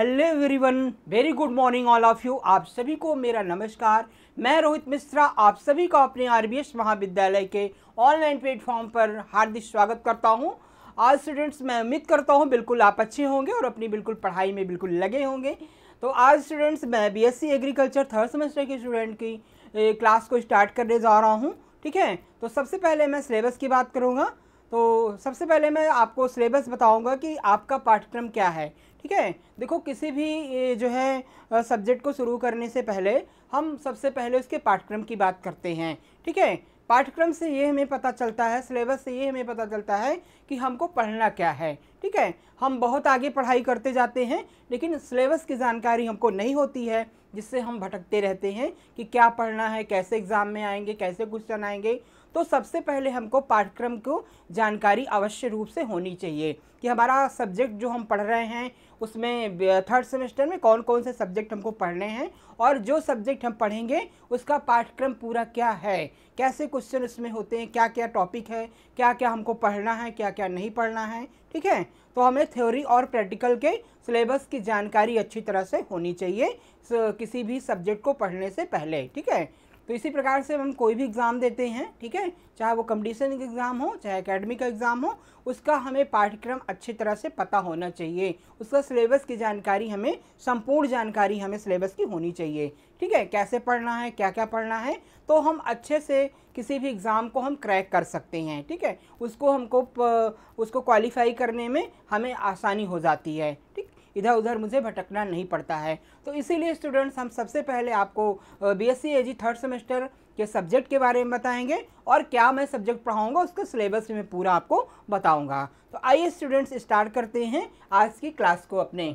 Hello everyone very good morning all of you आप सभी को मेरा नमस्कार मैं रोहित मिश्रा आप सभी का अपने आरबीएस महाविद्यालय के ऑनलाइन प्लेटफॉर्म पर हार्दिक स्वागत करता हूं आज स्टूडेंट्स मैं उम्मीद करता हूं बिल्कुल आप अच्छे होंगे और अपनी बिल्कुल पढ़ाई में बिल्कुल लगे होंगे तो आज स्टूडेंट्स मैं सी एग्रीकल्चर थर्ड सेमेस्टर के स्टूडेंट की क्लास को स्टार्ट करने जा रहा हूँ ठीक है तो सबसे पहले मैं सिलेबस की बात करूँगा तो सबसे पहले मैं आपको सिलेबस बताऊंगा कि आपका पाठ्यक्रम क्या है ठीक है देखो किसी भी जो है सब्जेक्ट को शुरू करने से पहले हम सबसे पहले उसके पाठ्यक्रम की बात करते हैं ठीक है पाठ्यक्रम से ये हमें पता चलता है सिलेबस से ये हमें पता चलता है कि हमको पढ़ना क्या है ठीक है हम बहुत आगे पढ़ाई करते जाते हैं लेकिन सिलेबस की जानकारी हमको नहीं होती है जिससे हम भटकते रहते हैं कि क्या पढ़ना है कैसे एग्ज़ाम में आएंगे कैसे क्वेश्चन आएंगे तो सबसे पहले हमको पाठ्यक्रम को जानकारी अवश्य रूप से होनी चाहिए कि हमारा सब्जेक्ट जो हम पढ़ रहे हैं उसमें थर्ड सेमेस्टर में कौन कौन से सब्जेक्ट हमको पढ़ने हैं और जो सब्जेक्ट हम पढ़ेंगे उसका पाठ्यक्रम पूरा क्या है कैसे क्वेश्चन उसमें होते हैं क्या क्या टॉपिक है क्या क्या हमको पढ़ना है क्या क्या नहीं पढ़ना है ठीक है तो हमें थ्योरी और प्रैक्टिकल के सिलेबस की जानकारी अच्छी तरह से होनी चाहिए किसी भी सब्जेक्ट को पढ़ने से पहले ठीक है तो इसी प्रकार से हम कोई भी एग्ज़ाम देते हैं ठीक है चाहे वो कंपटीशन एग्ज़ाम हो चाहे अकेडमी का एग्ज़ाम हो उसका हमें पाठ्यक्रम अच्छी तरह से पता होना चाहिए उसका सिलेबस की जानकारी हमें संपूर्ण जानकारी हमें सिलेबस की होनी चाहिए ठीक है कैसे पढ़ना है क्या क्या पढ़ना है तो हम अच्छे से किसी भी एग्ज़ाम को हम क्रैक कर सकते हैं ठीक है उसको हमको उसको क्वालिफाई करने में हमें आसानी हो जाती है ठीक इधर उधर मुझे भटकना नहीं पड़ता है तो इसीलिए स्टूडेंट्स हम सबसे पहले आपको B S C third semester के सब्जेक्ट के बारे में बताएंगे और क्या मैं सब्जेक्ट पढ़ाऊँगा उसका सिलेबस मैं पूरा आपको बताऊँगा तो आइए स्टूडेंट्स स्टार्ट करते हैं आज की क्लास को अपने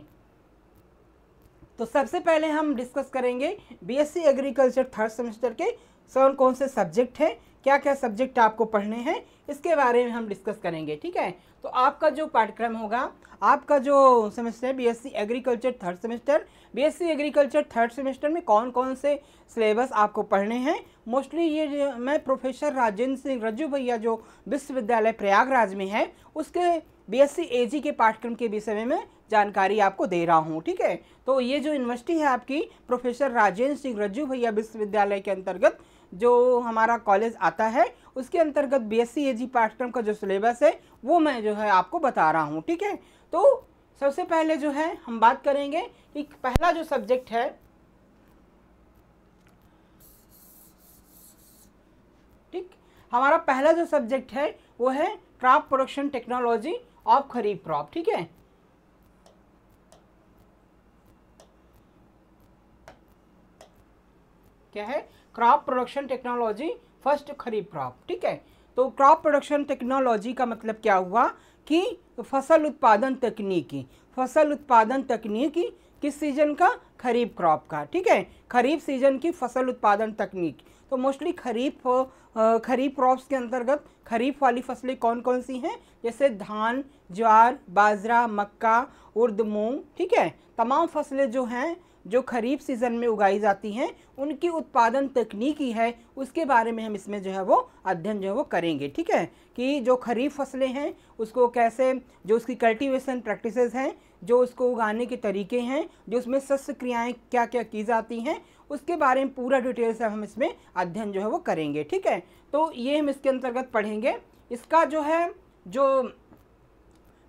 तो सबसे पहले हम डिस्कस करेंगे बीएससी एग्रीकल्चर थर्ड सेमेस्टर के सर कौन से सब्जेक्ट हैं क्या क्या सब्जेक्ट आपको पढ़ने हैं इसके बारे में हम डिस्कस करेंगे ठीक है तो आपका जो पाठ्यक्रम होगा आपका जो semester BSc agriculture third semester B agriculture third semester में कौन कौन से सिलेबस आपको पढ़ने हैं मोस्टली ये मैं प्रोफेसर राजेंद्र सिंह रज्जू भैया जो विश्वविद्यालय प्रयागराज में है उसके बी एस के पाठ्यक्रम के विषय में जानकारी आपको दे रहा हूँ ठीक है तो ये जो यूनिवर्सिटी है आपकी प्रोफेसर राजेंद्र सिंह रज्जू भैया विश्वविद्यालय के अंतर्गत जो हमारा कॉलेज आता है उसके अंतर्गत बी एस पाठ्यक्रम का जो सिलेबस है वो मैं जो है आपको बता रहा हूँ ठीक है तो सबसे पहले जो है हम बात करेंगे कि पहला जो सब्जेक्ट है ठीक हमारा पहला जो सब्जेक्ट है वो है crop production technology of kharif crop ठीक है क्या है crop production technology first kharif crop ठीक है तो क्रॉप प्रोडक्शन टेक्नोलॉजी का मतलब क्या हुआ कि फसल उत्पादन तकनीकी फसल उत्पादन तकनीकी किस सीजन का खरीफ क्रॉप का ठीक है खरीफ सीजन की फसल उत्पादन तकनीक तो मोस्टली खरीफ खरीफ क्रॉप्स के अंतर्गत खरीफ वाली फसलें कौन कौन सी हैं जैसे धान ज्वार बाजरा मक्का उर्द मूंग ठीक है तमाम फसलें जो हैं जो खरीफ सीज़न में उगाई जाती हैं उनकी उत्पादन तकनीकी है उसके बारे में हम इसमें जो है वो अध्ययन जो है वो करेंगे ठीक है कि जो खरीफ फसलें हैं उसको कैसे जो उसकी कल्टीवेशन प्रैक्टिसेस हैं जो उसको उगाने के तरीके हैं जो उसमें शस्त्र क्रियाएँ क्या क्या की जाती हैं उसके बारे में पूरा डिटेल से हम इसमें अध्ययन जो है वो करेंगे ठीक है तो ये हम इसके अंतर्गत पढ़ेंगे इसका जो है जो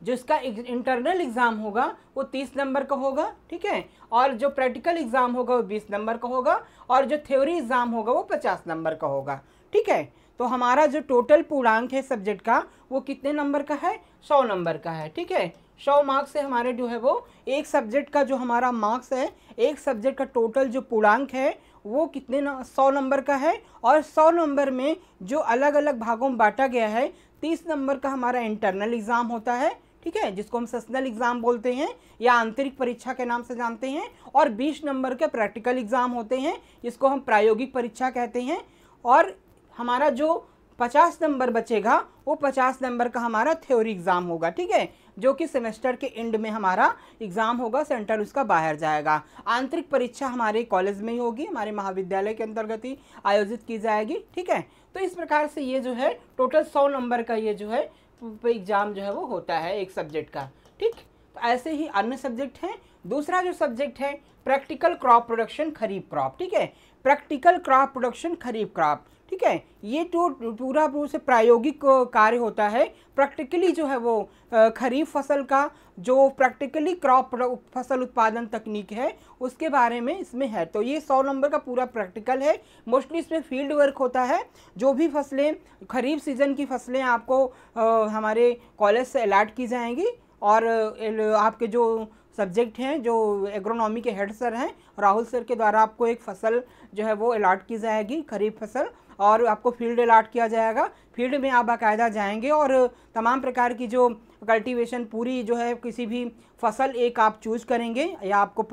जो इसका इंटरनल एग्ज़ाम होगा वो तीस नंबर का होगा ठीक है और जो प्रैक्टिकल एग्ज़ाम होगा वो बीस नंबर का होगा और जो थ्योरी एग्ज़ाम होगा वो पचास नंबर का होगा ठीक है तो हमारा जो टोटल पूर्णांक है सब्जेक्ट का वो कितने नंबर का है सौ नंबर का है ठीक है सौ मार्क्स से हमारे जो है वो एक सब्जेक्ट का जो हमारा मार्क्स है एक सब्जेक्ट का टोटल जो पूर्णांक है वो कितने सौ नंबर का है और सौ नंबर में जो अलग अलग भागों में बांटा गया है तीस नंबर का हमारा इंटरनल एग्ज़ाम होता है ठीक है जिसको हम सेशनल एग्ज़ाम बोलते हैं या आंतरिक परीक्षा के नाम से जानते हैं और 20 नंबर के प्रैक्टिकल एग्ज़ाम होते हैं जिसको हम प्रायोगिक परीक्षा कहते हैं और हमारा जो 50 नंबर बचेगा वो 50 नंबर का हमारा थ्योरी एग्ज़ाम होगा ठीक है जो कि सेमेस्टर के एंड में हमारा एग्ज़ाम होगा सेंटर उसका बाहर जाएगा आंतरिक परीक्षा हमारे कॉलेज में ही होगी हमारे महाविद्यालय के अंतर्गत ही आयोजित की जाएगी ठीक है तो इस प्रकार से ये जो है टोटल सौ नंबर का ये जो है पे एग्ज़ाम जो है वो होता है एक सब्जेक्ट का ठीक तो ऐसे ही अन्य सब्जेक्ट हैं दूसरा जो सब्जेक्ट है practical crop production kharif crop ठीक है practical crop production kharif crop ठीक है ये तो पूरा पूरा से प्रायोगिक कार्य होता है प्रैक्टिकली जो है वो खरीफ फसल का जो प्रैक्टिकली क्रॉप फसल उत्पादन तकनीक है उसके बारे में इसमें है तो ये सौ नंबर का पूरा प्रैक्टिकल है मोस्टली इसमें फील्ड वर्क होता है जो भी फसलें खरीफ सीजन की फसलें आपको आ, हमारे कॉलेज से अलाट की जाएंगी और आपके जो सब्जेक्ट हैं जो एग्रोनॉमी के हेड सर हैं राहुल सर के द्वारा आपको एक फसल जो है वो अलाट की जाएगी खरीफ फसल और आपको फील्ड अलाट किया जाएगा फील्ड में आप बाकायदा जाएंगे और तमाम प्रकार की जो कल्टीवेशन पूरी जो है किसी भी फसल एक आप चूज करेंगे या आपको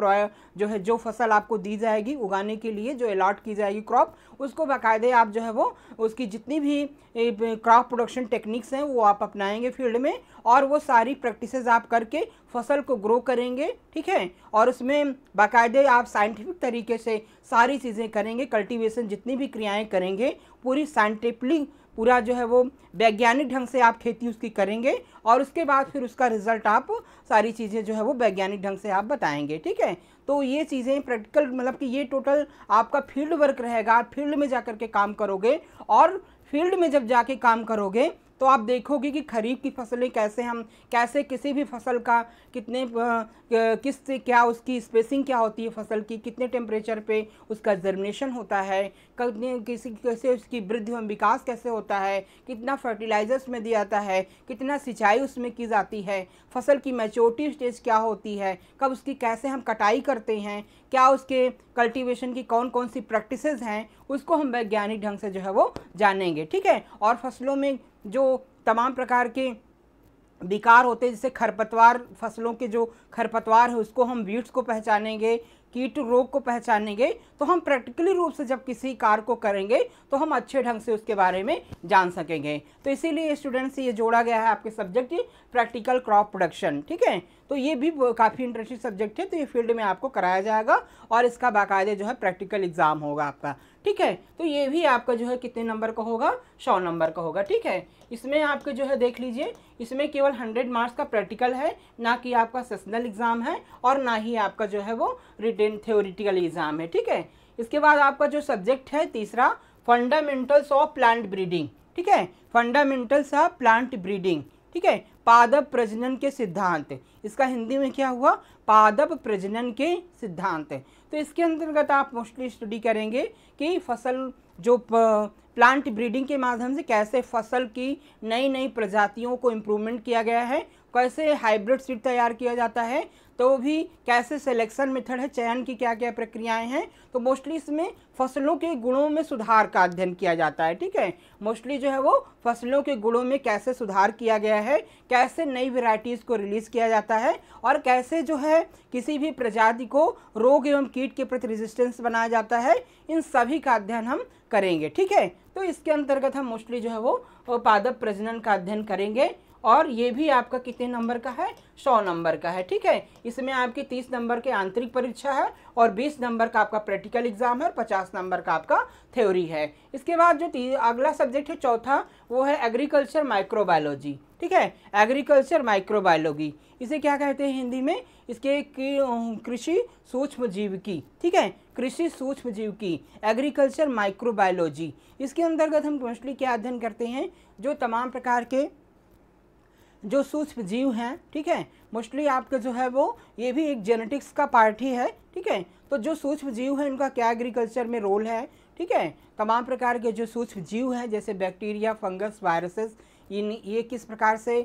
जो है जो फसल आपको दी जाएगी उगाने के लिए जो अलाट की जाएगी क्रॉप उसको बाकायदे आप जो है वो उसकी जितनी भी क्रॉप प्रोडक्शन टेक्निक्स हैं वो आप अपनाएंगे फील्ड में और वो सारी प्रैक्टिसेस आप करके फसल को ग्रो करेंगे ठीक है और उसमें बाकायदे आप साइंटिफिक तरीके से सारी चीज़ें करेंगे कल्टिवेशन जितनी भी क्रियाएँ करेंगे पूरी साइंटिफिक पूरा जो है वो वैज्ञानिक ढंग से आप खेती उसकी करेंगे और उसके बाद फिर उसका रिजल्ट आप सारी चीज़ें जो है वो वैज्ञानिक ढंग से आप बताएंगे ठीक है तो ये चीज़ें प्रैक्टिकल मतलब कि ये टोटल आपका फील्ड वर्क रहेगा आप फील्ड में जा कर के काम करोगे और फील्ड में जब जाके काम करोगे तो आप देखोगे कि खरीफ की फसलें कैसे हम कैसे किसी भी फसल का कितने किस से क्या उसकी स्पेसिंग क्या होती है फसल की कितने टेम्परेचर पे उसका जर्मिनेशन होता है कितने किसी कैसे उसकी वृद्धि एवं विकास कैसे होता है कितना फर्टिलाइजर उसमें दिया जाता है कितना सिंचाई उसमें की जाती है फसल की मेचोरिटी स्टेज क्या होती है कब उसकी कैसे हम कटाई करते हैं क्या उसके कल्टीवेशन की कौन कौन सी प्रैक्टिसेस हैं उसको हम वैज्ञानिक ढंग से जो है वो जानेंगे ठीक है और फसलों में जो तमाम प्रकार के विकार होते हैं जैसे खरपतवार फसलों के जो खरपतवार है उसको हम वीड्स को पहचानेंगे कीट रोग को पहचानेंगे तो हम प्रैक्टिकली रूप से जब किसी कार्य को करेंगे तो हम अच्छे ढंग से उसके बारे में जान सकेंगे तो इसीलिए स्टूडेंट्स ये जोड़ा गया है आपके सब्जेक्ट प्रैक्टिकल क्रॉप प्रोडक्शन ठीक है तो ये भी काफ़ी इंटरेस्टिंग सब्जेक्ट है तो ये फील्ड में आपको कराया जाएगा और इसका बाकायदे जो है प्रैक्टिकल एग्ज़ाम होगा आपका ठीक है तो ये भी आपका जो है कितने नंबर का होगा सौ नंबर का होगा ठीक है इसमें आपके जो है देख लीजिए इसमें केवल हंड्रेड मार्क्स का प्रैक्टिकल है ना कि आपका सेशनल एग्ज़ाम है और ना ही आपका जो है वो रिटेन थ्योरिटिकल एग्ज़ाम है ठीक है इसके बाद आपका जो सब्जेक्ट है तीसरा फंडामेंटल्स ऑफ प्लांट ब्रीडिंग ठीक है फंडामेंटल्स ऑफ प्लांट ब्रीडिंग ठीक है पादप प्रजनन के सिद्धांत इसका हिंदी में क्या हुआ पादप प्रजनन के सिद्धांत तो इसके अंतर्गत आप मोस्टली स्टडी करेंगे कि फसल जो प्लांट ब्रीडिंग के माध्यम से कैसे फसल की नई नई प्रजातियों को इम्प्रूवमेंट किया गया है कैसे हाइब्रिड सीड तैयार किया जाता है तो वो भी कैसे सिलेक्शन मेथड है चयन की क्या क्या प्रक्रियाएं हैं तो मोस्टली इसमें फसलों के गुणों में सुधार का अध्ययन किया जाता है ठीक है मोस्टली जो है वो फसलों के गुणों में कैसे सुधार किया गया है कैसे नई वेराइटीज़ को रिलीज़ किया जाता है और कैसे जो है किसी भी प्रजाति को रोग एवं कीट के प्रति रेजिस्टेंस बनाया जाता है इन सभी का अध्ययन हम करेंगे ठीक है तो इसके अंतर्गत हम मोस्टली जो है वो पादप प्रजनन का अध्ययन करेंगे और ये भी आपका कितने नंबर का है सौ नंबर का है ठीक है इसमें आपकी तीस नंबर के आंतरिक परीक्षा है और बीस नंबर का आपका प्रैक्टिकल एग्जाम है और पचास नंबर का आपका थ्योरी है इसके बाद जो अगला सब्जेक्ट है चौथा वो है एग्रीकल्चर माइक्रोबायोलॉजी ठीक है एग्रीकल्चर माइक्रोबायोलॉजी इसे क्या कहते हैं हिंदी में इसके कृषि सूक्ष्म जीव की ठीक है कृषि सूक्ष्म जीव की एग्रीकल्चर माइक्रोबायोलॉजी इसके अंतर्गत हम मोस्टली क्या अध्ययन करते हैं जो तमाम प्रकार के जो सूक्ष्म जीव हैं ठीक है मोस्टली आपका जो है वो ये भी एक जेनेटिक्स का पार्ट ही है ठीक है तो जो सूक्ष्म जीव है उनका क्या एग्रीकल्चर में रोल है ठीक है तमाम प्रकार के जो सूक्ष्म जीव हैं जैसे बैक्टीरिया फंगस वायरसेस इन ये किस प्रकार से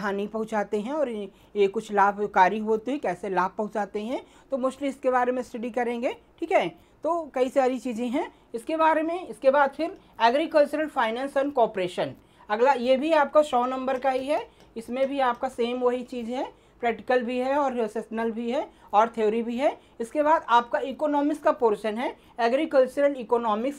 हानि पहुंचाते हैं और ये कुछ लाभकारी होते हैं कैसे लाभ पहुंचाते हैं तो मोस्टली इसके बारे में स्टडी करेंगे ठीक है तो कई सारी चीज़ें हैं इसके बारे में इसके बाद फिर एग्रीकल्चरल फाइनेंस एंड कॉपरेशन अगला ये भी आपका सौ नंबर का ही है इसमें भी आपका सेम वही चीज़ है प्रैक्टिकल भी है और रिसेशनल भी है और थ्योरी भी है इसके बाद आपका इकोनॉमिक्स का पोर्शन है एग्रीकल्चरल इकोनॉमिक्स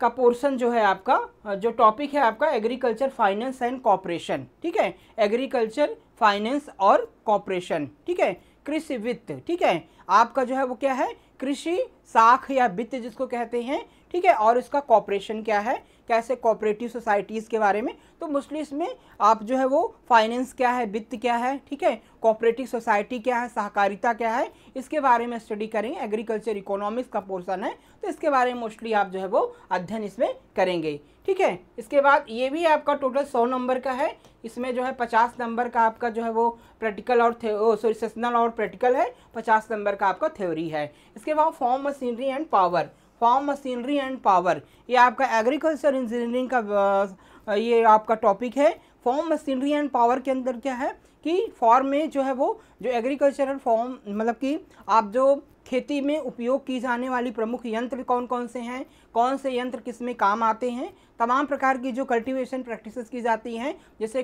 का पोर्शन जो है आपका जो टॉपिक है आपका एग्रीकल्चर फाइनेंस एंड कॉपरेशन ठीक है एग्रीकल्चर फाइनेंस और कॉपरेशन ठीक है कृषि वित्त ठीक है आपका जो है वो क्या है कृषि साख या वित्त जिसको कहते हैं ठीक है और इसका कॉपरेशन क्या है कैसे कोऑपरेटिव सोसाइटीज़ के बारे में तो मोस्टली इसमें आप जो है वो फाइनेंस क्या है वित्त क्या है ठीक है कोऑपरेटिव सोसाइटी क्या है सहकारिता क्या है इसके बारे में स्टडी करेंगे एग्रीकल्चर इकोनॉमिक्स का पोर्सन है तो इसके बारे में मोस्टली आप जो है वो अध्ययन इसमें करेंगे ठीक है इसके बाद ये भी आपका टोटल सौ नंबर का है इसमें जो है पचास नंबर का आपका जो है वो प्रैक्टिकल और सॉरी सेशनल और प्रैक्टिकल है पचास नंबर का आपका थ्योरी है इसके बाद farm machinery and power farm machinery and power ये आपका एग्रीकल्चर इंजीनियरिंग का ये आपका टॉपिक है फॉर्म मशीनरी एंड पावर के अंदर क्या है कि फॉर्म में जो है वो जो एग्रीकल्चरल फॉर्म मतलब कि आप जो खेती में उपयोग की जाने वाली प्रमुख यंत्र कौन कौन से हैं कौन से यंत्र किस में काम आते हैं तमाम प्रकार की जो कल्टीवेशन प्रैक्टिसेस की जाती हैं जैसे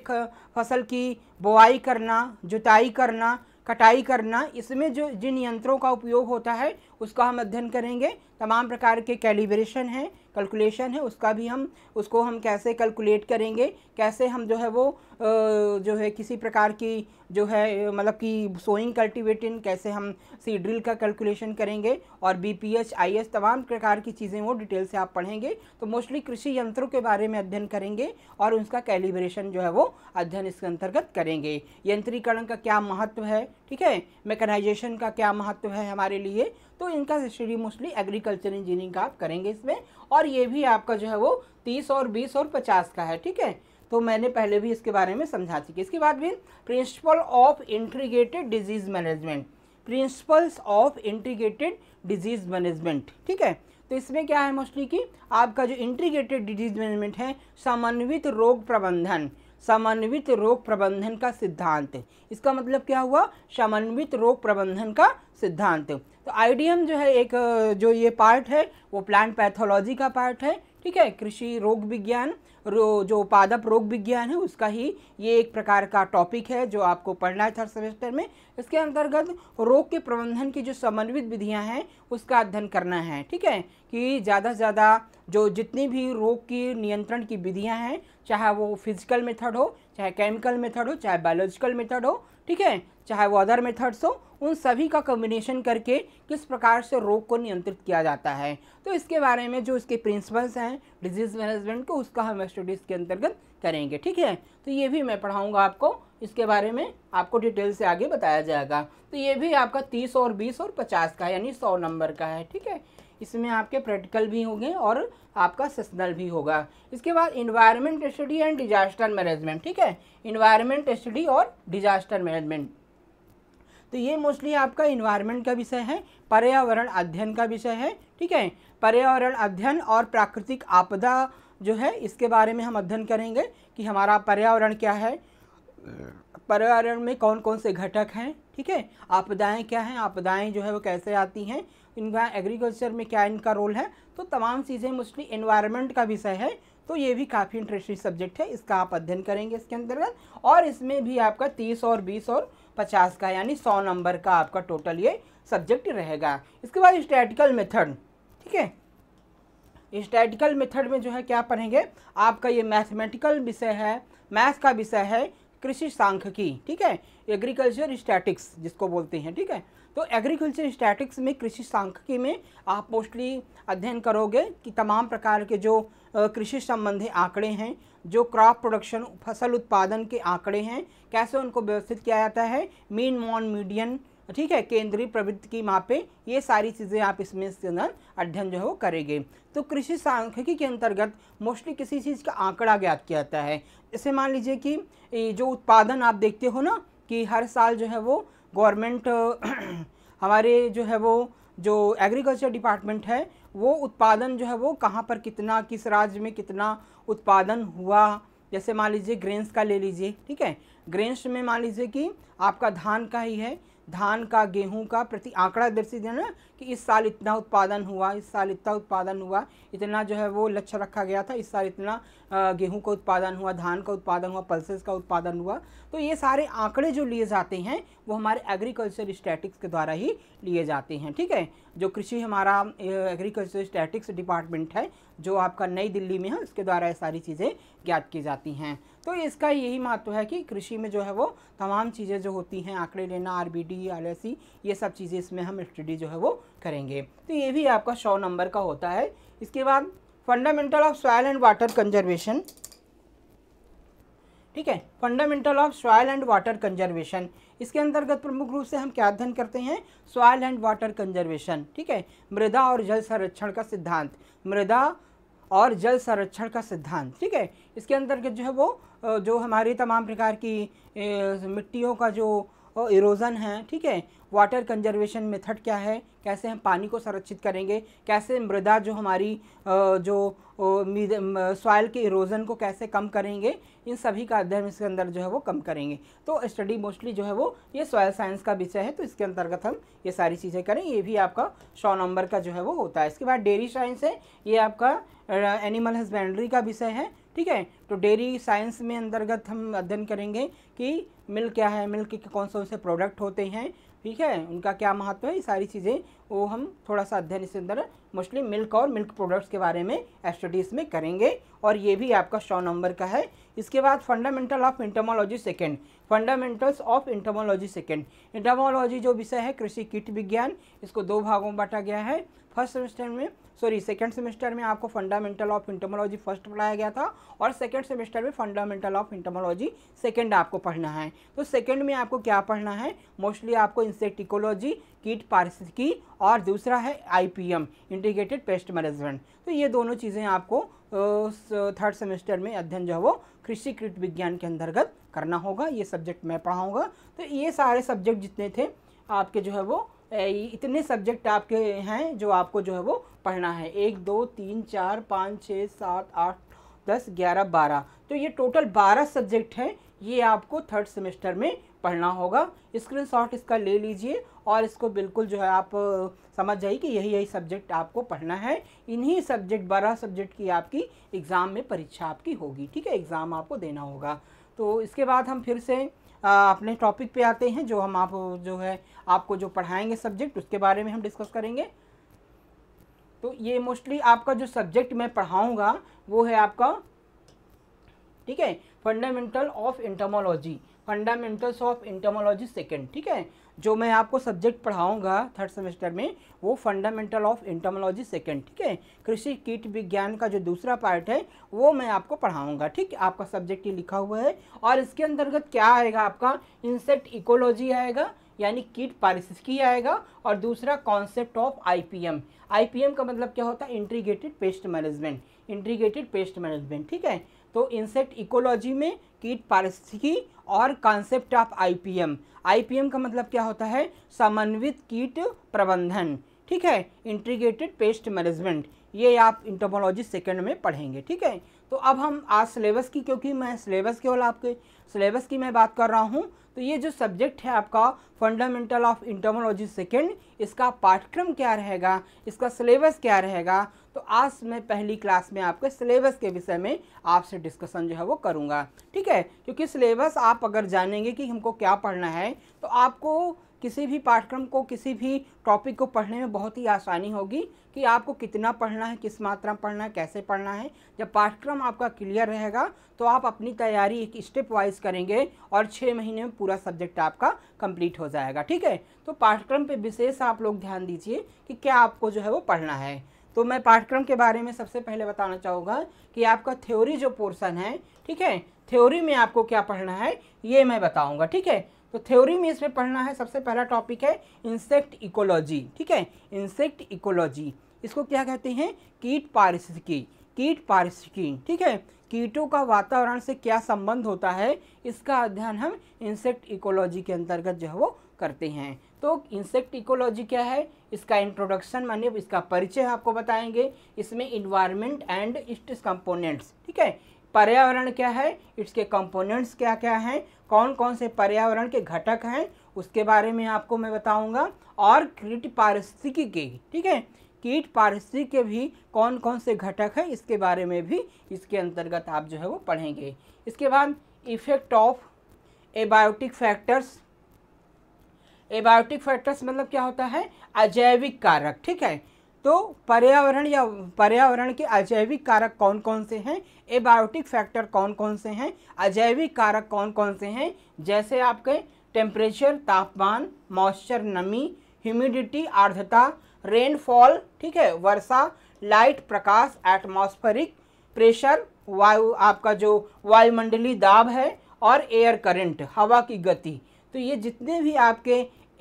फसल की बुआई करना जुताई करना कटाई करना इसमें जो जिन यंत्रों का उपयोग होता है उसका हम अध्ययन करेंगे तमाम प्रकार के कैलिब्रेशन हैं कैलकुलेशन है उसका भी हम उसको हम कैसे कैलकुलेट करेंगे कैसे हम जो है वो जो है किसी प्रकार की जो है मतलब कि सोइंग कल्टिवेटिंग कैसे हम सी ड्रिल का कैलकुलेशन करेंगे और B P H I S तमाम प्रकार की चीज़ें वो डिटेल से आप पढ़ेंगे तो मोस्टली कृषि यंत्रों के बारे में अध्ययन करेंगे और उसका कैलिब्रेशन जो है वो अध्ययन इसके अंतर्गत करेंगे यंत्रीकरण का क्या महत्व है ठीक है मेकनाइजेशन का क्या महत्व है हमारे लिए तो इनका स्टडी मोस्टली एग्रीकल्चर इंजीनियरिंग का आप करेंगे इसमें और ये भी आपका जो है वो तीस और बीस और पचास का है ठीक है तो मैंने पहले भी इसके बारे में समझा चुकी इसके बाद भी principle of integrated disease management principles of integrated disease management ठीक है तो इसमें क्या है मोस्टली कि आपका जो इंट्रीगेटेड डिजीज़ मैनेजमेंट है समन्वित रोग प्रबंधन समन्वित रोग प्रबंधन का सिद्धांत इसका मतलब क्या हुआ समन्वित रोग प्रबंधन का सिद्धांत तो आईडीएम जो है एक जो ये पार्ट है वो प्लांट पैथोलॉजी का पार्ट है ठीक है कृषि रोग विज्ञान रो, जो पादप रोग विज्ञान है उसका ही ये एक प्रकार का टॉपिक है जो आपको पढ़ना है थर्ड सेमेस्टर में इसके अंतर्गत रोग के प्रबंधन की जो समन्वित विधियां हैं उसका अध्ययन करना है ठीक है कि ज़्यादा से ज़्यादा जो जितनी भी रोग की नियंत्रण की विधियां हैं चाहे वो फिजिकल मेथड हो चाहे केमिकल मेथड हो चाहे बायोलॉजिकल मेथड हो ठीक है चाहे वो अदर मेथड्स हो उन सभी का कॉम्बिनेशन करके किस प्रकार से रोग को नियंत्रित किया जाता है तो इसके बारे में जो इसके प्रिंसिपल्स हैं डिजीज़ मैनेजमेंट को उसका हम स्टडीज़ के अंतर्गत करेंगे ठीक है तो ये भी मैं पढ़ाऊँगा आपको इसके बारे में आपको डिटेल से आगे बताया जाएगा तो ये भी आपका तीस और बीस और पचास का यानी सौ नंबर का है ठीक है इसमें आपके प्रैक्टिकल भी होंगे और आपका सेशनल भी होगा इसके बाद environment study and disaster management ठीक है इन्वायरमेंट स्टडी और डिजास्टर मैनेजमेंट तो ये मोस्टली आपका इन्वायरमेंट का विषय है पर्यावरण अध्ययन का विषय है ठीक है पर्यावरण अध्ययन और प्राकृतिक आपदा जो है इसके बारे में हम अध्ययन करेंगे कि हमारा पर्यावरण क्या है पर्यावरण में कौन कौन से घटक हैं ठीक है आपदाएं क्या हैं आपदाएं जो है वो कैसे आती हैं इनका एग्रीकल्चर में क्या इनका रोल है तो तमाम चीज़ें मोस्टली इन्वायरमेंट का विषय है तो ये भी काफ़ी इंटरेस्टिंग सब्जेक्ट है इसका आप अध्ययन करेंगे इसके अंतर्गत और इसमें भी आपका तीस और बीस और पचास का यानी सौ नंबर का आपका टोटल ये सब्जेक्ट रहेगा इसके बाद स्टैटिकल मेथड ठीक है स्टैटिकल मेथड में जो है क्या पढ़ेंगे आपका ये मैथमेटिकल विषय है मैथ का विषय है कृषि सांख्यिकी ठीक है एग्रीकल्चर स्टैटिक्स जिसको बोलते हैं ठीक है तो एग्रीकल्चर स्टैटिक्स में कृषि सांख्यिकी में आप मोस्टली अध्ययन करोगे कि तमाम प्रकार के जो कृषि संबंधी आंकड़े हैं जो क्रॉप प्रोडक्शन फसल उत्पादन के आंकड़े हैं कैसे उनको व्यवस्थित किया जाता है मीन मॉन मीडियन ठीक है केंद्रीय प्रवृत्ति की माँ पे ये सारी चीज़ें आप इसमें इसके अंदर अध्ययन जो है वो करेंगे तो कृषि सांख्यिकी के अंतर्गत मोस्टली किसी चीज़ का आंकड़ा ज्ञात किया जाता है जैसे मान लीजिए कि जो उत्पादन आप देखते हो ना कि हर साल जो है वो गवर्नमेंट हमारे जो है वो जो एग्रीकल्चर डिपार्टमेंट है वो उत्पादन जो है वो कहाँ पर कितना किस राज्य में कितना उत्पादन हुआ जैसे मान लीजिए ग्रेन्स का ले लीजिए ठीक है ग्रेन्स में मान लीजिए कि आपका धान का ही है धान का गेहूं का प्रति आंकड़ा दर्शित देना कि इस साल इतना उत्पादन हुआ इस साल इतना उत्पादन हुआ इतना जो है वो लक्ष्य रखा गया था इस साल इतना गेहूं का उत्पादन हुआ धान का उत्पादन हुआ पल्सेस का उत्पादन हुआ तो ये सारे आंकड़े जो लिए जाते हैं वो हमारे एग्रीकल्चर स्टैटिक्स के द्वारा ही लिए जाते हैं ठीक है जो कृषि हमारा एग्रीकल्चर स्टैटिक्स डिपार्टमेंट है जो आपका नई दिल्ली में है उसके द्वारा ये सारी चीज़ें ज्ञात की जाती हैं तो इसका यही महत्व है कि कृषि में जो है वो तमाम चीज़ें जो होती हैं आंकड़े लेना आर बी डी ये सब चीज़ें इसमें हम स्टडी जो है वो करेंगे तो ये भी आपका सौ नंबर का होता है इसके बाद fundamental of soil and water conservation ठीक है fundamental of soil and water conservation इसके अंतर्गत प्रमुख रूप से हम क्या अध्ययन करते हैं सॉयल एंड वाटर कंजर्वेशन ठीक है मृदा और जल संरक्षण का सिद्धांत मृदा और जल संरक्षण का सिद्धांत ठीक है इसके अंतर्गत जो है वो जो हमारी तमाम प्रकार की मिट्टियों का जो इरोज़न है ठीक है वाटर कंजर्वेशन मेथड क्या है कैसे हम पानी को संरक्षित करेंगे कैसे मृदा जो हमारी जो सॉयल के इरोज़न को कैसे कम करेंगे इन सभी का अध्ययन इसके अंदर जो है वो कम करेंगे तो स्टडी मोस्टली जो है वो ये सॉयल साइंस का विषय है तो इसके अंतर्गत हम ये सारी चीज़ें करें ये भी आपका सौ नंबर का जो है वो होता है इसके बाद डेयरी साइंस है ये आपका एनिमल हस्बेंड्री का विषय है ठीक है तो डेयरी साइंस में अंतर्गत हम अध्ययन करेंगे कि मिल्क क्या है मिल्क के कौन कौन से प्रोडक्ट होते हैं ठीक है उनका क्या महत्व है ये सारी चीज़ें वो हम थोड़ा सा अध्ययन इसके अंदर मोस्टली मिल्क और मिल्क प्रोडक्ट्स के बारे में स्टडीज़ में करेंगे और ये भी आपका सौ नंबर का है इसके बाद fundamental of entomology second fundamentals of entomology second entomology जो विषय है कृषि कीट विज्ञान इसको दो भागों में बांटा गया है फर्स्ट सेमेस्टर में सॉरी सेकेंड सेमेस्टर में आपको फंडामेंटल ऑफ इंटोमोलॉजी फर्स्ट पढ़ाया गया था और सेकेंड सेमेस्टर में फंडामेंटल ऑफ इंटोमोलॉजी सेकेंड आपको पढ़ना है तो सेकेंड में आपको क्या पढ़ना है मोस्टली आपको इंसेक्ट इकोलॉजी कीट पारसिस की और दूसरा है आईपीएम इंटीग्रेटेड पेस्ट मैनेजमेंट तो ये दोनों चीज़ें आपको थर्ड सेमेस्टर में अध्ययन जो है वो कृषि कृषिकृत विज्ञान के अंतर्गत करना होगा ये सब्जेक्ट मैं पढ़ाऊँगा तो ये सारे सब्जेक्ट जितने थे आपके जो है वो इतने सब्जेक्ट आपके हैं जो आपको जो है वो पढ़ना है एक दो तीन चार पाँच छः सात आठ दस ग्यारह बारह तो ये टोटल बारह सब्जेक्ट हैं ये आपको थर्ड सेमेस्टर में पढ़ना होगा स्क्रीनशॉट इसका ले लीजिए और इसको बिल्कुल जो है आप समझ जाइए कि यही यही सब्जेक्ट आपको पढ़ना है इन्हीं सब्जेक्ट बारह सब्जेक्ट की आपकी एग्ज़ाम में परीक्षा आपकी होगी ठीक है एग्ज़ाम आपको देना होगा तो इसके बाद हम फिर से अपने टॉपिक पे आते हैं जो हम आप जो है आपको जो पढ़ाएंगे सब्जेक्ट उसके बारे में हम डिस्कस करेंगे तो ये मोस्टली आपका जो सब्जेक्ट मैं पढ़ाऊँगा वो है आपका ठीक है fundamental of entomology fundamentals of entomology second ठीक है जो मैं आपको सब्जेक्ट पढ़ाऊँगा थर्ड सेमेस्टर में वो फंडामेंटल ऑफ इंटर्मोलॉजी सेकेंड ठीक है कृषि कीट विज्ञान का जो दूसरा पार्ट है वो मैं आपको पढ़ाऊँगा ठीक है आपका सब्जेक्ट ये लिखा हुआ है और इसके अंतर्गत क्या आएगा आपका इंसेक्ट इकोलॉजी आएगा यानी कीट पारिस्थिकी आएगा और दूसरा कॉन्सेप्ट ऑफ आईपीएम आईपीएम का मतलब क्या होता है integrated pest management integrated pest management ठीक है तो इंसेक्ट इकोलॉजी में कीट पारिस्थितिकी और कॉन्सेप्ट ऑफ आईपीएम आईपीएम का मतलब क्या होता है समन्वित कीट प्रबंधन ठीक है इंटीग्रेटेड पेस्ट मैनेजमेंट ये आप इंटोमोलॉजी सेकेंड में पढ़ेंगे ठीक है तो अब हम आज सिलेबस की क्योंकि मैं सिलेबस केवल आपके सिलेबस की मैं बात कर रहा हूँ तो ये जो सब्जेक्ट है आपका फंडामेंटल ऑफ इंटोमोलॉजी सेकेंड इसका पाठ्यक्रम क्या रहेगा इसका सिलेबस क्या रहेगा तो आज मैं पहली क्लास में आपके सिलेबस के विषय में आपसे डिस्कशन जो है वो करूँगा ठीक है क्योंकि सिलेबस आप अगर जानेंगे कि हमको क्या पढ़ना है तो आपको किसी भी पाठ्यक्रम को किसी भी टॉपिक को पढ़ने में बहुत ही आसानी होगी कि आपको कितना पढ़ना है किस मात्रा में पढ़ना है कैसे पढ़ना है जब पाठ्यक्रम आपका क्लियर रहेगा तो आप अपनी तैयारी एक स्टेप वाइज करेंगे और छः महीने में पूरा सब्जेक्ट आपका कंप्लीट हो जाएगा ठीक है तो पाठ्यक्रम पे विशेष आप लोग ध्यान दीजिए कि क्या आपको जो है वो पढ़ना है तो मैं पाठ्यक्रम के बारे में सबसे पहले बताना चाहूँगा कि आपका थ्योरी जो पोर्सन है ठीक है थ्योरी में आपको क्या पढ़ना है ये मैं बताऊँगा ठीक है तो थ्योरी में इसमें पढ़ना है सबसे पहला टॉपिक है इंसेक्ट इकोलॉजी ठीक है इंसेक्ट इकोलॉजी इसको क्या कहते हैं कीट पारिस्थिकी कीट पारिस्थिकी ठीक है कीटों का वातावरण से क्या संबंध होता है इसका अध्ययन हम इंसेक्ट इकोलॉजी के अंतर्गत जो है वो करते हैं तो इंसेक्ट इकोलॉजी क्या है इसका इंट्रोडक्शन माने इसका परिचय आपको बताएंगे इसमें इन्वायरमेंट एंड इस्ट कंपोनेंट्स ठीक है पर्यावरण क्या है इसके कंपोनेंट्स क्या क्या हैं कौन कौन से पर्यावरण के घटक हैं उसके बारे में आपको मैं बताऊंगा और कीट पारिस्थिकी के ठीक है कीट पारिस्थितिकी के भी कौन कौन से घटक हैं इसके बारे में भी इसके अंतर्गत आप जो है वो पढ़ेंगे इसके बाद effect of abiotic factors abiotic factors मतलब क्या होता है अजैविक कारक ठीक है तो पर्यावरण या पर्यावरण के अजैविक कारक कौन कौन से हैं एबायोटिक फैक्टर कौन कौन से हैं अजैविक कारक कौन कौन से हैं जैसे आपके टेम्परेचर तापमान मॉइस्चर नमी ह्यूमिडिटी आर्द्रता रेनफॉल ठीक है वर्षा लाइट प्रकाश एटमॉस्फेरिक प्रेशर वायु आपका जो वायुमंडलीय दाब है और एयर करंट हवा की गति तो ये जितने भी आपके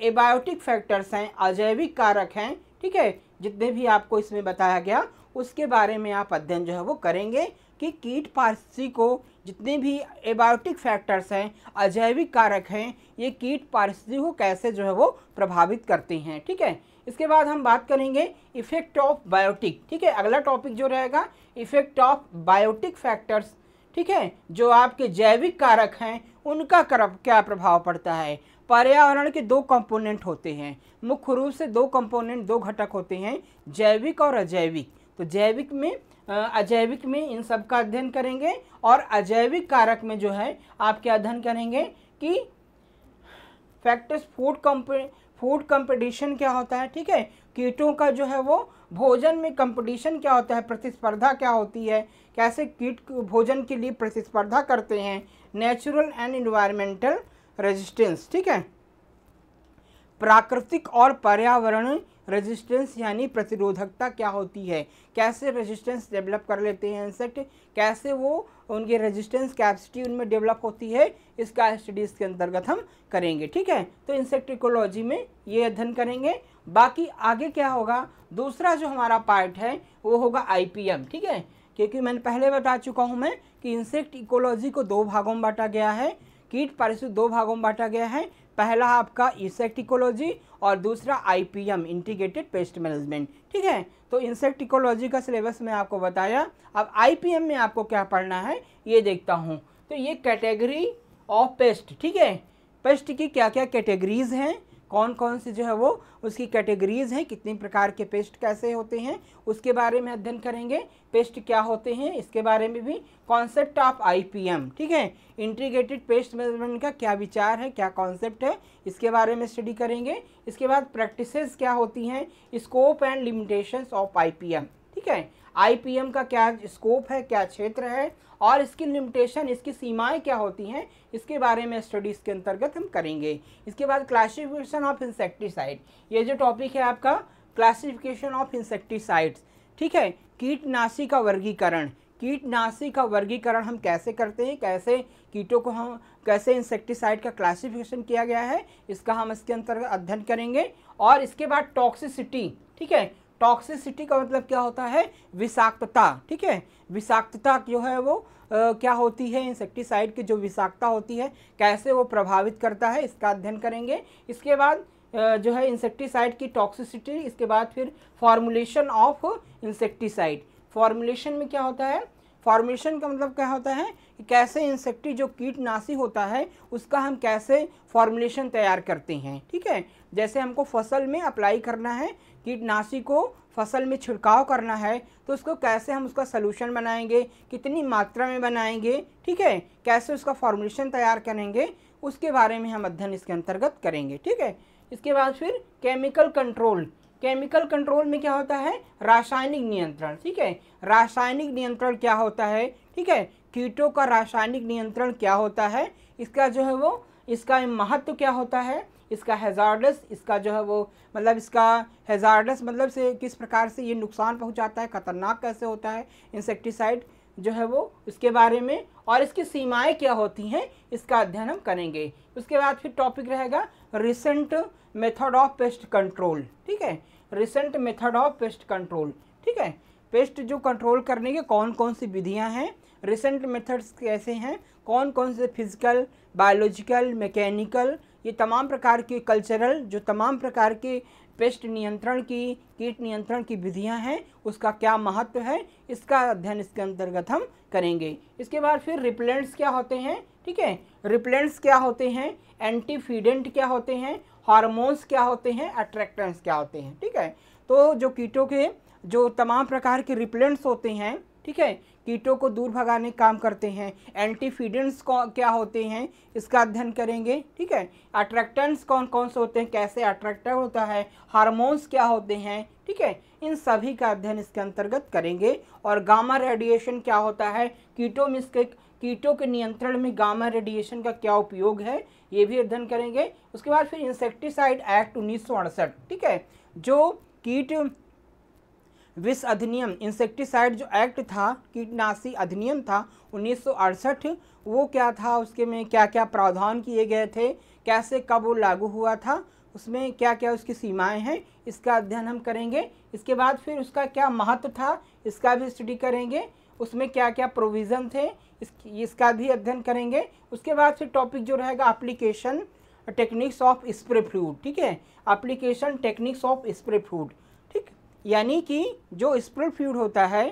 एबायोटिक फैक्टर्स हैं अजैविक कारक हैं ठीक है जितने भी आपको इसमें बताया गया उसके बारे में आप अध्ययन जो है वो करेंगे कि कीट पारसी को जितने भी एबायोटिक फैक्टर्स हैं अजैविक कारक हैं ये कीट पारिस्थिति को कैसे जो है वो प्रभावित करती हैं ठीक है इसके बाद हम बात करेंगे इफेक्ट ऑफ बायोटिक ठीक है अगला टॉपिक जो रहेगा इफेक्ट ऑफ बायोटिक फैक्टर्स ठीक है जो आपके जैविक कारक हैं उनका क्या प्रभाव पड़ता है पर्यावरण के दो कंपोनेंट होते हैं मुख्य रूप से दो कंपोनेंट दो घटक होते हैं जैविक और अजैविक तो जैविक में अजैविक में इन सब का अध्ययन करेंगे और अजैविक कारक में जो है आपके अध्ययन करेंगे कि factors food comp food competition क्या होता है ठीक है कीटों का जो है वो भोजन में कंपटीशन क्या होता है प्रतिस्पर्धा क्या होती है कैसे कीट भोजन के लिए प्रतिस्पर्धा करते हैं नेचुरल एंड इन्वायरमेंटल रेजिस्टेंस ठीक है प्राकृतिक और पर्यावरण रेजिस्टेंस यानी प्रतिरोधकता क्या होती है कैसे रेजिस्टेंस डेवलप कर लेते हैं इंसेक्ट कैसे वो उनकी रेजिस्टेंस कैपेसिटी उनमें डेवलप होती है इसका स्टडीज़ के अंतर्गत हम करेंगे ठीक है तो इंसेक्ट इकोलॉजी में ये अध्ययन करेंगे बाकी आगे क्या होगा दूसरा जो हमारा पार्ट है वो होगा आई ठीक है क्योंकि मैंने पहले बता चुका हूँ मैं कि इंसेक्ट इकोलॉजी को दो भागों में बांटा गया है कीट परिशु दो भागों में बांटा गया है पहला आपका इंसेक्ट इकोलॉजी और दूसरा आईपीएम इंटीग्रेटेड पेस्ट मैनेजमेंट ठीक है तो इंसेक्ट इकोलॉजी का सिलेबस मैं आपको बताया अब आईपीएम में आपको क्या पढ़ना है ये देखता हूँ तो ये कैटेगरी ऑफ पेस्ट ठीक है पेस्ट की क्या क्या कैटेगरीज हैं कौन कौन से जो है वो उसकी कैटेगरीज हैं कितने प्रकार के पेस्ट कैसे होते हैं उसके बारे में अध्ययन करेंगे पेस्ट क्या होते हैं इसके बारे में भी कॉन्सेप्ट ऑफ आईपीएम ठीक है इंटीग्रेटेड पेस्ट मैनेजमेंट का क्या विचार है क्या कॉन्सेप्ट है इसके बारे में स्टडी करेंगे इसके बाद प्रैक्टिसेस क्या होती हैं scope and limitations of IPM ठीक है आईपीएम का क्या स्कोप है क्या क्षेत्र है और इसकी लिमिटेशन इसकी सीमाएं क्या होती हैं इसके बारे में स्टडीज़ के अंतर्गत हम करेंगे इसके बाद क्लासिफिकेशन ऑफ इंसेक्टिसाइड ये जो टॉपिक है आपका क्लासिफिकेशन ऑफ इंसेक्टिसाइड्स ठीक है कीटनाशी का वर्गीकरण कीटनाशी का वर्गीकरण हम कैसे करते हैं कैसे कीटों को हम कैसे इंसेक्टिसाइड का क्लासिफिकेशन किया गया है इसका हम इसके अंतर्गत अध्ययन करेंगे और इसके बाद टॉक्सिसिटी ठीक है टॉक्सिसिटी का मतलब क्या होता है विषाक्तता ठीक है विषाक्तता जो है वो आ, क्या होती है इंसेक्टिसाइड की जो विषाक्तता होती है कैसे वो प्रभावित करता है इसका अध्ययन करेंगे इसके बाद जो है इंसेक्टिसाइड की टॉक्सिसिटी इसके बाद फिर फॉर्मुलेशन ऑफ इंसेक्टिसाइड फॉर्मुलेशन में क्या होता है फॉर्मेशन का मतलब क्या होता है कि कैसे इंसेक्टी जो कीटनाशी होता है उसका हम कैसे फॉर्मुलेशन तैयार करते हैं ठीक है जैसे हमको फसल में अप्लाई करना है कीटनाशी को फसल में छिड़काव करना है तो उसको कैसे हम उसका सलूशन बनाएंगे कितनी मात्रा में बनाएंगे ठीक है कैसे उसका फॉर्मुलेशन तैयार करेंगे उसके बारे में हम अध्ययन इसके अंतर्गत करेंगे ठीक है इसके बाद फिर केमिकल कंट्रोल केमिकल कंट्रोल में क्या होता है रासायनिक नियंत्रण ठीक है रासायनिक नियंत्रण क्या होता है ठीक है कीटों का रासायनिक नियंत्रण क्या होता है इसका जो है वो इसका महत्व क्या होता है इसका हेजार्डस इसका जो है वो मतलब इसका हेजार्डस मतलब से किस प्रकार से ये नुकसान पहुंचाता है खतरनाक कैसे होता है इंसेक्टिसाइड जो है वो इसके बारे में और इसकी सीमाएं क्या होती हैं इसका अध्ययन हम करेंगे उसके बाद फिर टॉपिक रहेगा recent method of pest control ठीक है recent method of pest control ठीक है पेस्ट जो कंट्रोल करने के कौन कौन सी विधियाँ हैं रिसेंट मेथड्स कैसे हैं कौन कौन से फिजिकल बायोलॉजिकल मैकेनिकल ये तमाम प्रकार के कल्चरल जो तमाम प्रकार के पेस्ट नियंत्रण की कीट नियंत्रण की विधियां हैं उसका क्या महत्व है इसका अध्ययन इसके अंतर्गत हम करेंगे इसके बाद फिर रिपेलेंट्स क्या होते हैं ठीक है रिपेलेंट्स क्या होते हैं एंटीफीडेंट क्या होते हैं हार्मोन्स क्या होते हैं अट्रैक्टेंस क्या होते हैं ठीक है तो जो कीटों के जो तमाम प्रकार के रिपेलेंट्स होते हैं ठीक है कीटों को दूर भगाने काम करते हैं एंटीफीडेंट्स क्या होते हैं इसका अध्ययन करेंगे ठीक है अट्रैक्टेंट्स कौन कौन से होते हैं कैसे अट्रैक्टर होता है हार्मोन्स क्या होते हैं ठीक है इन सभी का अध्ययन इसके अंतर्गत करेंगे और गामा रेडिएशन क्या होता है कीटों में इसके कीटों के नियंत्रण में गामा रेडिएशन का क्या उपयोग है ये भी अध्ययन करेंगे उसके बाद फिर इंसेक्टिसाइड एक्ट उन्नीस ठीक है जो कीट विष अधिनियम इंसेक्टिसाइड जो एक्ट था कीटनाशी अधिनियम था उन्नीस वो क्या था उसके में क्या क्या प्रावधान किए गए थे कैसे कब वो लागू हुआ था उसमें क्या क्या उसकी सीमाएं हैं इसका अध्ययन हम करेंगे इसके बाद फिर उसका क्या महत्व था इसका भी स्टडी करेंगे उसमें क्या क्या प्रोविज़न थे इस, इसका भी अध्ययन करेंगे उसके बाद फिर टॉपिक जो रहेगा application techniques of spray fluid ठीक है application techniques of spray fluid यानी कि जो स्प्रेड फ्यूड होता है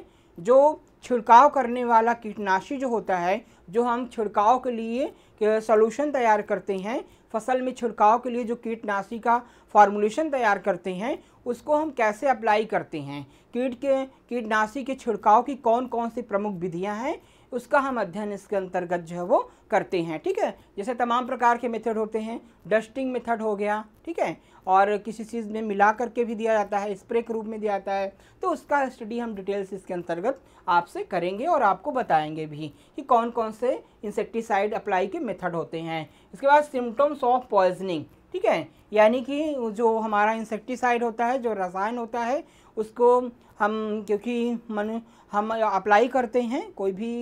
जो छिड़काव करने वाला कीटनाशी जो होता है जो हम छिड़काव के लिए सोल्यूशन तैयार करते हैं फसल में छिड़काव के लिए जो कीटनाशी का फार्मूलेशन तैयार करते हैं उसको हम कैसे अप्लाई करते हैं कीट के कीटनाशी के छिड़काव की कौन कौन सी प्रमुख विधियां हैं उसका हम अध्ययन इसके अंतर्गत जो है वो करते हैं ठीक है जैसे तमाम प्रकार के मेथड होते हैं डस्टिंग मेथड हो गया ठीक है और किसी चीज़ में मिला करके भी दिया जाता है स्प्रे के रूप में दिया जाता है तो उसका स्टडी हम डिटेल्स इसके अंतर्गत आपसे करेंगे और आपको बताएंगे भी कि कौन कौन से इंसेक्टिसाइड अप्लाई के मेथड होते हैं इसके बाद सिम्टम्स ऑफ पॉइजनिंग ठीक है यानी कि जो हमारा इंसेक्टिसाइड होता है जो रसायन होता है उसको हम क्योंकि मन हम अप्लाई करते हैं कोई भी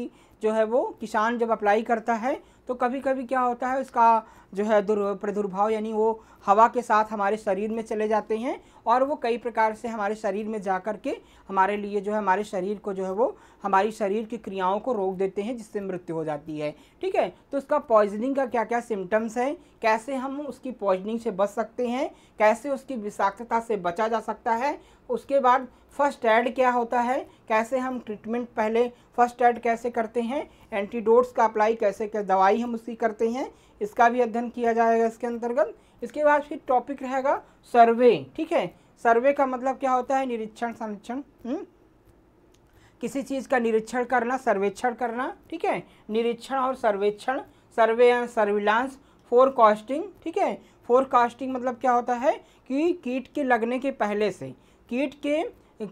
जो है वो किसान जब अप्लाई करता है तो कभी कभी क्या होता है उसका जो है दुर् प्रदुर्भाव यानी वो हवा के साथ हमारे शरीर में चले जाते हैं और वो कई प्रकार से हमारे शरीर में जा कर के हमारे लिए जो है हमारे शरीर को जो है वो हमारी शरीर की क्रियाओं को रोक देते हैं जिससे मृत्यु हो जाती है ठीक है तो उसका पॉइजनिंग का क्या क्या सिम्टम्स है कैसे हम उसकी पॉइजनिंग से बच सकते हैं कैसे उसकी विषाक्तता से बचा जा सकता है उसके बाद फर्स्ट एड क्या होता है कैसे हम ट्रीटमेंट पहले फर्स्ट एड कैसे करते हैं एंटीडोट्स का अप्लाई कैसे क्या दवाई हम उसकी करते हैं इसका भी अध्ययन किया जाएगा इसके अंतर्गत इसके बाद फिर टॉपिक रहेगा सर्वे ठीक है सर्वे का मतलब क्या होता है निरीक्षण संरक्षण हम्म? किसी चीज़ का निरीक्षण करना सर्वेक्षण करना ठीक है निरीक्षण और सर्वेक्षण सर्वे एंड सर्विलांस फोरकास्टिंग ठीक है फोरकास्टिंग मतलब क्या होता है कि कीट के लगने के पहले से कीट के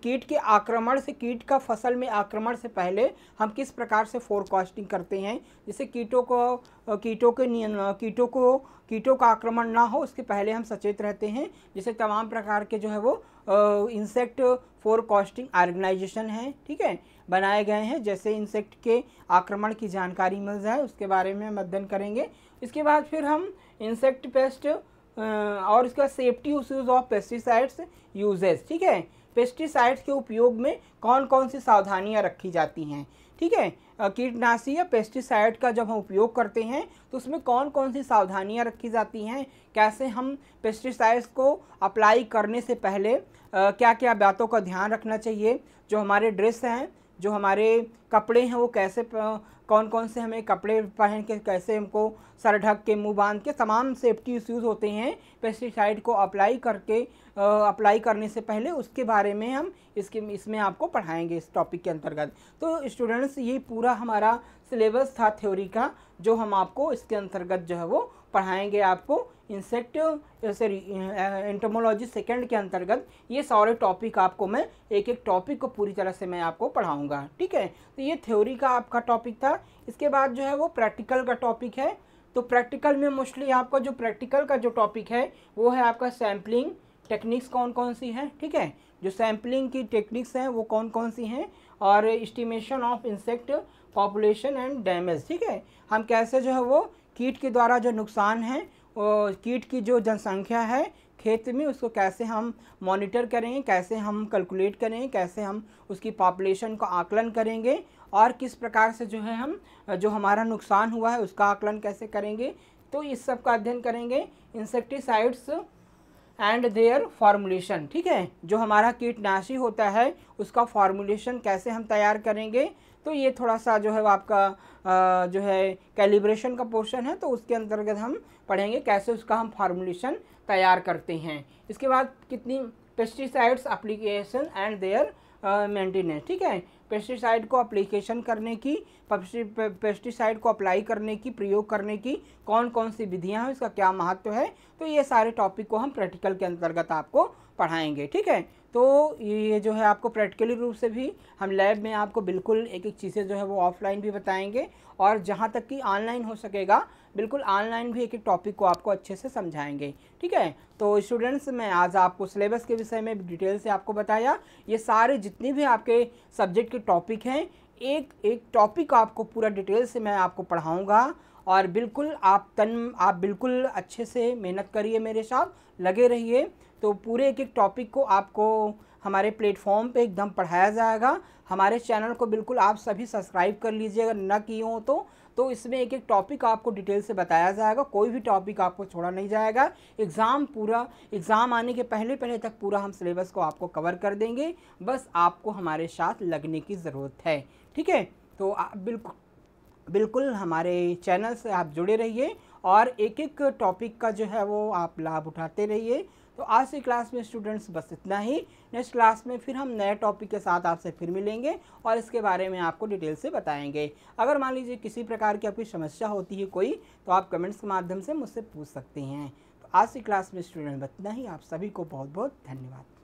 कीट के आक्रमण से कीट का फसल में आक्रमण से पहले हम किस प्रकार से फोरकास्टिंग करते हैं जिससे कीटों को कीटों के कीटों को कीटों का आक्रमण ना हो उसके पहले हम सचेत रहते हैं जिससे तमाम प्रकार के जो है वो इंसेक्ट फोरकास्टिंग ऑर्गेनाइजेशन है ठीक है बनाए गए हैं जैसे इंसेक्ट के आक्रमण की जानकारी मिल जाए उसके बारे में हम अध्ययन करेंगे इसके बाद फिर हम इंसेक्ट पेस्ट और इसका safety use of pesticides uses ठीक है पेस्टिसाइड्स के उपयोग में कौन कौन सी सावधानियाँ रखी जाती हैं ठीक है कीटनाशी या पेस्टिसाइड का जब हम उपयोग करते हैं तो उसमें कौन कौन सी सावधानियां रखी जाती हैं कैसे हम पेस्टिसाइड्स को अप्लाई करने से पहले आ, क्या क्या बातों का ध्यान रखना चाहिए जो हमारे ड्रेस हैं जो हमारे कपड़े हैं वो कैसे कौन कौन से हमें कपड़े पहन के कैसे हमको सर ढक के मुंह बांध के तमाम सेफ्टी इश्यूज़ होते हैं पेस्टिसाइड को अप्लाई करके अप्लाई करने से पहले उसके बारे में हम इसके इसमें आपको पढ़ाएंगे इस टॉपिक के अंतर्गत तो स्टूडेंट्स ये पूरा हमारा सिलेबस था थ्योरी का जो हम आपको इसके अंतर्गत जो है वो पढ़ाएंगे आपको इंसेक्ट सॉरी एंटोमोलॉजी सेकेंड के अंतर्गत ये सारे टॉपिक आपको मैं एक एक टॉपिक को पूरी तरह से मैं आपको पढ़ाऊँगा ठीक है तो ये थ्योरी का आपका टॉपिक था इसके बाद जो है वो प्रैक्टिकल का टॉपिक है तो प्रैक्टिकल में मोस्टली आपका जो प्रैक्टिकल का जो टॉपिक है वो है आपका सैम्पलिंग टेक्निक्स कौन कौन सी हैं ठीक है जो सैम्पलिंग की टेक्निक्स हैं वो कौन कौन सी हैं और estimation of insect population and damage ठीक है हम कैसे जो है वो कीट के द्वारा जो नुकसान है और कीट की जो जनसंख्या है खेत में उसको कैसे हम मॉनिटर करेंगे कैसे हम कैलकुलेट करेंगे कैसे हम उसकी पॉपुलेशन का आकलन करेंगे और किस प्रकार से जो है हम जो हमारा नुकसान हुआ है उसका आकलन कैसे करेंगे तो इस सब का अध्ययन करेंगे इंसेक्टिसाइड्स एंड देयर फार्मूलेशन ठीक है जो हमारा कीटनाशी होता है उसका फार्मूलेशन कैसे हम तैयार करेंगे तो ये थोड़ा सा जो है वो आपका आ, जो है कैलिब्रेशन का पोर्शन है तो उसके अंतर्गत हम पढ़ेंगे कैसे उसका हम फार्मूलेशन तैयार करते हैं इसके बाद कितनी pesticides application and their maintenance ठीक है पेस्टिसाइड को अप्लीकेशन करने की पेस्टिसाइड को अप्लाई करने की प्रयोग करने की कौन कौन सी विधियाँ हैं उसका क्या महत्व है तो ये सारे टॉपिक को हम प्रैक्टिकल के अंतर्गत आपको पढ़ाएंगे ठीक है तो ये जो है आपको प्रैक्टिकली रूप से भी हम लैब में आपको बिल्कुल एक एक चीज़ें जो है वो ऑफलाइन भी बताएंगे और जहाँ तक कि ऑनलाइन हो सकेगा बिल्कुल ऑनलाइन भी एक एक टॉपिक को आपको अच्छे से समझाएंगे ठीक है तो स्टूडेंट्स मैं आज आपको सिलेबस के विषय में डिटेल से आपको बताया ये सारे जितने भी आपके सब्जेक्ट के टॉपिक हैं एक एक टॉपिक आपको पूरा डिटेल से मैं आपको पढ़ाऊँगा और बिल्कुल आप तन आप बिल्कुल अच्छे से मेहनत करिए मेरे साथ लगे रहिए तो पूरे एक एक टॉपिक को आपको हमारे प्लेटफॉर्म पे एकदम पढ़ाया जाएगा हमारे चैनल को बिल्कुल आप सभी सब्सक्राइब कर लीजिए अगर न किए हो तो तो इसमें एक एक टॉपिक आपको डिटेल से बताया जाएगा कोई भी टॉपिक आपको छोड़ा नहीं जाएगा एग्ज़ाम पूरा एग्ज़ाम आने के पहले पहले तक पूरा हम सिलेबस को आपको कवर कर देंगे बस आपको हमारे साथ लगने की ज़रूरत है ठीक है तो आप बिल्कुल बिल्कुल हमारे चैनल से आप जुड़े रहिए और एक एक टॉपिक का जो है वो आप लाभ उठाते रहिए तो आज की क्लास में स्टूडेंट्स बस इतना ही नेक्स्ट क्लास में फिर हम नए टॉपिक के साथ आपसे फिर मिलेंगे और इसके बारे में आपको डिटेल से बताएंगे अगर मान लीजिए किसी प्रकार की आपकी समस्या होती है कोई तो आप कमेंट्स के माध्यम से मुझसे पूछ सकते हैं तो आज की क्लास में स्टूडेंट बतना ही आप सभी को बहुत बहुत धन्यवाद